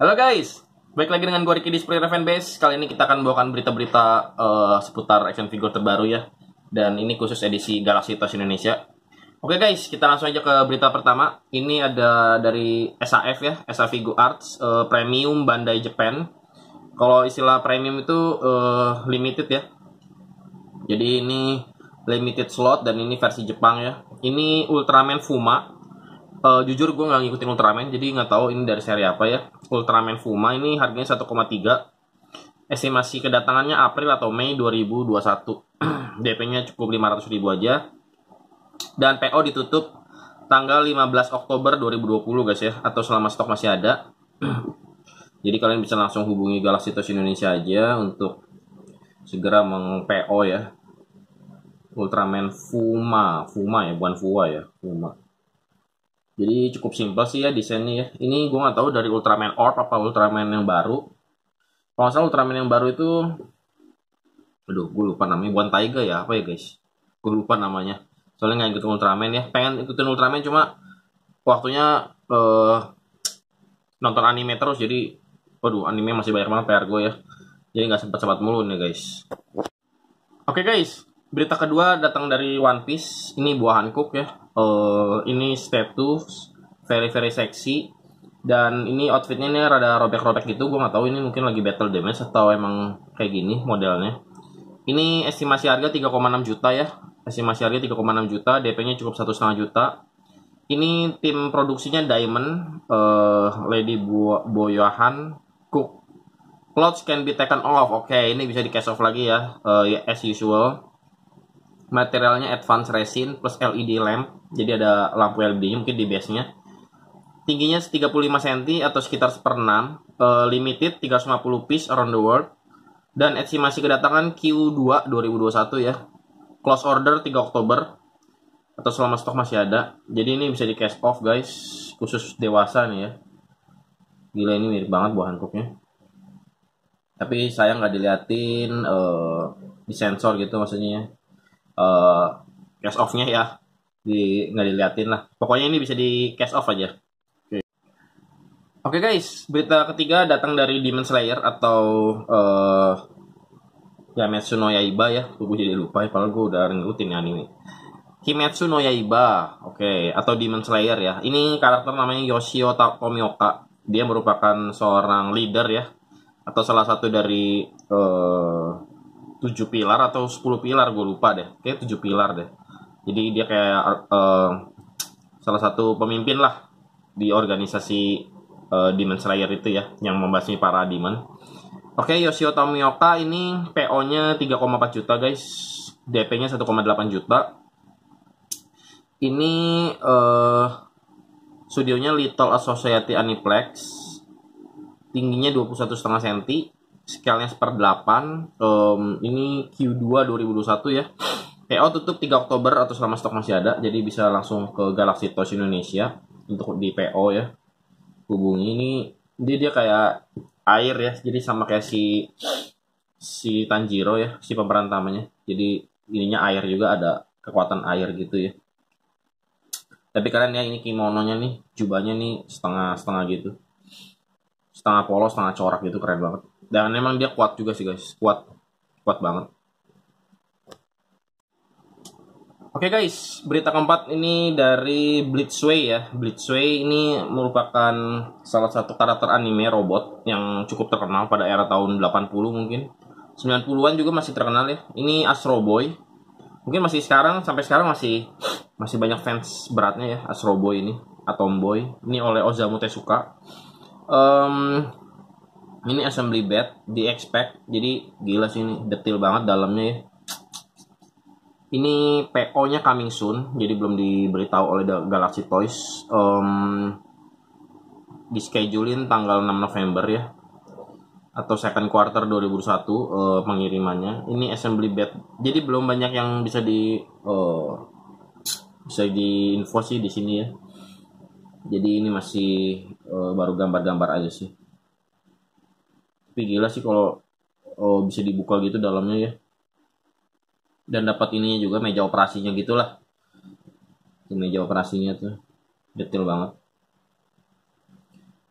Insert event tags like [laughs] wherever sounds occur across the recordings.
Halo guys, balik lagi dengan gue Ricky di Spirit Base. Kali ini kita akan bawakan berita-berita uh, seputar action figure terbaru ya Dan ini khusus edisi Galaxy Toys Indonesia Oke guys, kita langsung aja ke berita pertama Ini ada dari SAF ya, SAF Figure Arts uh, Premium Bandai Japan Kalau istilah premium itu uh, limited ya Jadi ini limited slot dan ini versi Jepang ya Ini Ultraman Fuma uh, jujur gue nggak ngikutin Ultraman jadi nggak tahu ini dari seri apa ya Ultraman Fuma ini harganya 1,3 estimasi kedatangannya April atau Mei 2021 DP-nya [clears throat] cukup 500 ribu aja dan PO ditutup tanggal 15 Oktober 2020 guys ya atau selama stok masih ada [clears throat] jadi kalian bisa langsung hubungi Galaxy Galaxitos Indonesia aja untuk segera meng-PO ya Ultraman Fuma Fuma ya bukan Fua ya Fuma jadi cukup simpel sih ya desainnya ya. Ini gue nggak tahu dari Ultraman Orb apa Ultraman yang baru. Kalau nggak salah Ultraman yang baru itu, aduh gue lupa namanya, One Tiger ya apa ya guys? Gue lupa namanya. Soalnya nggak ikutin Ultraman ya. Pengen ikutin Ultraman cuma waktunya uh, nonton anime terus jadi, waduh anime masih banyak banget PR gue ya. Jadi nggak sempat sempat mulu nih guys. Oke okay, guys, berita kedua datang dari One Piece. Ini buah Hankook ya uh, ini status very very sexy dan ini outfitnya ini rada robek-robek gitu gue nggak tahu ini mungkin lagi battle damage atau emang kayak gini modelnya ini estimasi harga 3,6 juta ya estimasi harga 3,6 juta DP-nya cukup satu setengah juta ini tim produksinya Diamond uh, Lady Bo Boyohan Cook Clothes can be taken off. Oke, okay, ini bisa di cash off lagi ya, uh, as usual materialnya advanced resin plus LED lamp jadi ada lampu LED mungkin di base nya tingginya 35 cm atau sekitar 1 6 uh, limited 350 piece around the world dan estimasi kedatangan Q2 2021 ya close order 3 Oktober atau selama stok masih ada jadi ini bisa di cash off guys khusus dewasa nih ya gila ini mirip banget buah hankuknya tapi saya nggak diliatin uh, di sensor gitu maksudnya ya Eh, cash off-nya ya di nggak diliatin lah. Pokoknya ini bisa di cash off aja. Oke okay. okay guys, berita ketiga datang dari Demon Slayer atau uh, Kimetsu no Yaiba ya. tunggu jadi lupa, kalau ya, gue udah ngikutin ya anime. Kimetsu no Yaiba, oke, okay. atau Demon Slayer ya. Ini karakter namanya Yoshio Takomioka. Dia merupakan seorang leader ya, atau salah satu dari uh, tujuh pilar atau 10 pilar gue lupa deh kayak tujuh pilar deh jadi dia kayak uh, salah satu pemimpin lah di organisasi uh, Demon Slayer itu ya yang membasmi para demon Oke, okay, Yoshio Tomioka ini PO-nya 3,4 juta guys, DP-nya 1,8 juta. Ini uh, studionya Little Associate Aniplex, tingginya 21,5 cm, skalanya seper 8 um, ini Q2 2021 ya PO tutup 3 Oktober atau selama stok masih ada jadi bisa langsung ke Galaxy Toys Indonesia untuk di PO ya hubungi ini dia dia kayak air ya jadi sama kayak si si Tanjiro ya si pemeran tamanya jadi ininya air juga ada kekuatan air gitu ya tapi kalian ya ini kimononya nih jubahnya nih setengah setengah gitu setengah polos setengah corak gitu keren banget dan emang dia kuat juga sih guys kuat kuat banget Oke okay guys, berita keempat ini dari Blitzway ya. Blitzway ini merupakan salah satu karakter anime robot yang cukup terkenal pada era tahun 80 mungkin. 90-an juga masih terkenal ya. Ini Astro Boy. Mungkin masih sekarang sampai sekarang masih masih banyak fans beratnya ya Astro Boy ini, Atom Boy. Ini oleh Osamu Tezuka. Um, ini assembly bed di expect jadi gila sih ini detail banget dalamnya ya ini PO nya coming soon jadi belum diberitahu oleh Galaxy Toys um, dischedulein tanggal 6 November ya atau second quarter 2001 uh, eh, pengirimannya ini assembly bed jadi belum banyak yang bisa di uh, bisa info sih di sini ya jadi ini masih uh, baru gambar-gambar aja sih tapi gila sih kalau oh, bisa dibuka gitu dalamnya ya dan dapat ininya juga meja operasinya gitulah di meja operasinya tuh detail banget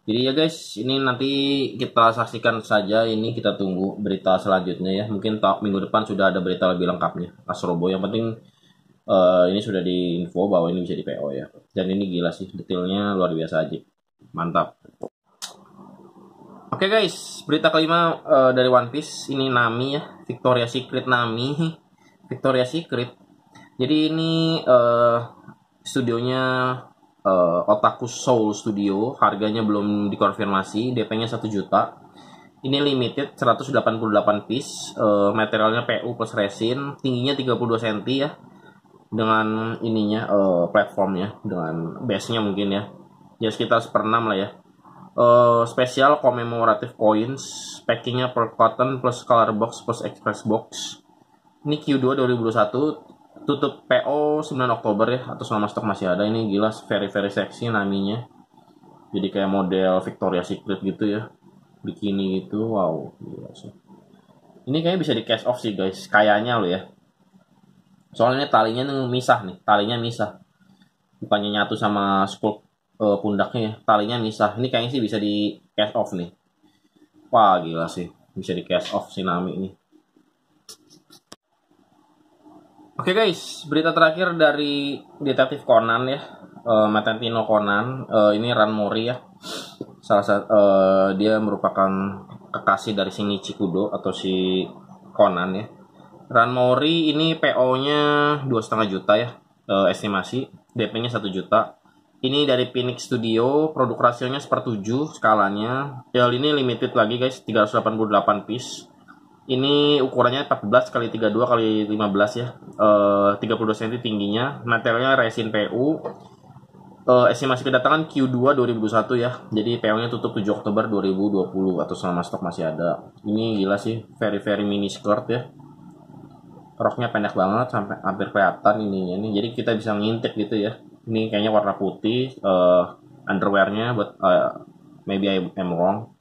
jadi ya guys, ini nanti kita saksikan saja ini kita tunggu berita selanjutnya ya. Mungkin minggu depan sudah ada berita lebih lengkapnya. Asrobo yang penting uh, ini sudah diinfo bahwa ini bisa di PO ya. Dan ini gila sih detailnya luar biasa aja. Mantap. Oke okay guys, berita kelima uh, dari One Piece ini Nami ya, Victoria Secret Nami, [laughs] Victoria Secret. Jadi ini uh, studionya uh, Otaku Soul Studio, harganya belum dikonfirmasi, DP-nya 1 juta. Ini limited 188 piece, uh, materialnya PU plus resin, tingginya 32 cm ya. Dengan ininya uh, platformnya, dengan base-nya mungkin ya. Ya sekitar seperenam lah ya uh, spesial commemorative coins packingnya per cotton plus color box plus express box ini Q2 2021 tutup PO 9 Oktober ya atau selama stok masih ada ini gila very very sexy naminya jadi kayak model Victoria Secret gitu ya bikini gitu wow gila sih ini kayaknya bisa di cash off sih guys kayaknya lo ya soalnya talinya nih misah nih talinya misah bukannya nyatu sama scope uh, pundaknya ya. Talinya misah. Ini kayaknya sih bisa di cash off nih. Wah gila sih. Bisa di cash off si Nami ini. Oke okay guys, berita terakhir dari detektif Conan ya, uh, Matentino Conan. Uh, ini Ran Mori ya, salah satu uh, dia merupakan kekasih dari si Cikudo atau si Conan ya. Ran Mori ini PO-nya dua setengah juta ya, uh, estimasi. DP-nya satu juta. Ini dari Phoenix Studio, produk rasionya seper tujuh skalanya. PL ini limited lagi guys, 388 piece. Ini ukurannya 14 kali 32 kali 15 ya. E, 32 cm tingginya. Materialnya resin PU. E, eh, estimasi kedatangan Q2 2021 ya. Jadi PO-nya tutup 7 Oktober 2020 atau selama stok masih ada. Ini gila sih, very very mini skirt ya roknya pendek banget sampai hampir kelihatan ini ini jadi kita bisa ngintip gitu ya ini kayaknya warna putih uh, underwearnya but uh, eh, maybe I am wrong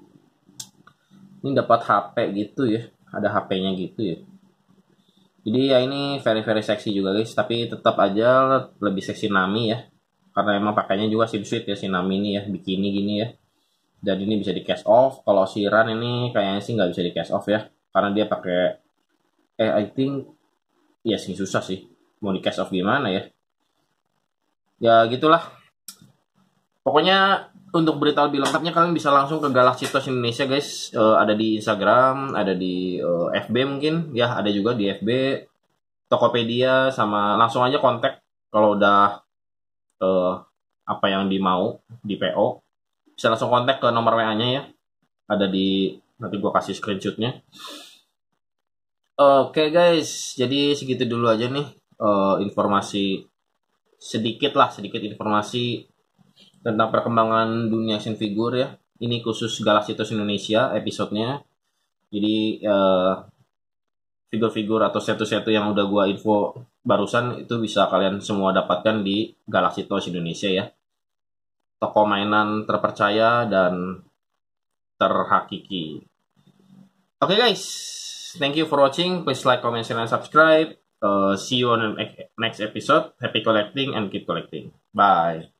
ini dapat HP gitu ya ada HP-nya gitu ya jadi ya ini very very seksi juga guys tapi tetap aja lebih seksi Nami ya karena emang pakainya juga sim ya si Nami ini ya bikini gini ya dan ini bisa di cash off kalau si Ran ini kayaknya sih nggak bisa di cash off ya karena dia pakai eh I think ya sih susah sih mau di cash off gimana ya ya gitulah pokoknya untuk berita lebih lengkapnya kalian bisa langsung ke Galaxy Toys Indonesia guys uh, ada di Instagram ada di uh, eh, FB mungkin ya ada juga di FB Tokopedia sama langsung aja kontak kalau udah uh, apa yang dimau di PO bisa langsung kontak ke nomor WA-nya ya ada di nanti gua kasih screenshotnya oke okay, guys jadi segitu dulu aja nih uh, informasi sedikit lah sedikit informasi tentang perkembangan dunia action figure ya. Ini khusus Galaxitos Indonesia episodenya. Jadi eh, figur-figur atau satu-satu yang udah gua info barusan itu bisa kalian semua dapatkan di Galaxitos Indonesia ya. Toko mainan terpercaya dan terhakiki. Oke okay guys, thank you for watching. Please like, comment, share, and subscribe. Uh, see you on the next episode. Happy collecting and keep collecting. Bye.